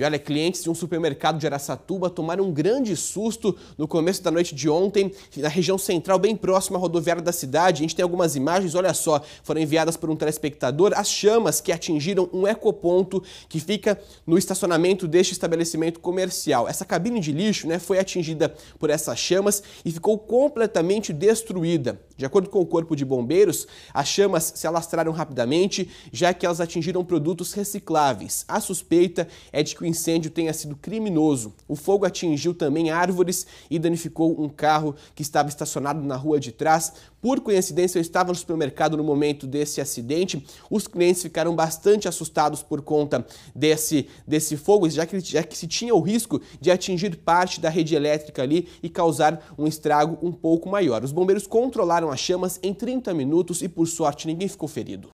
E olha, clientes de um supermercado de Aracatuba tomaram um grande susto no começo da noite de ontem, na região central, bem próxima à rodoviária da cidade. A gente tem algumas imagens, olha só, foram enviadas por um telespectador as chamas que atingiram um ecoponto que fica no estacionamento deste estabelecimento comercial. Essa cabine de lixo né, foi atingida por essas chamas e ficou completamente destruída. De acordo com o Corpo de Bombeiros, as chamas se alastraram rapidamente, já que elas atingiram produtos recicláveis. A suspeita é de que o incêndio tenha sido criminoso. O fogo atingiu também árvores e danificou um carro que estava estacionado na rua de trás. Por coincidência, eu estava no supermercado no momento desse acidente. Os clientes ficaram bastante assustados por conta desse, desse fogo, já que, já que se tinha o risco de atingir parte da rede elétrica ali e causar um estrago um pouco maior. Os bombeiros controlaram as chamas em 30 minutos e, por sorte, ninguém ficou ferido.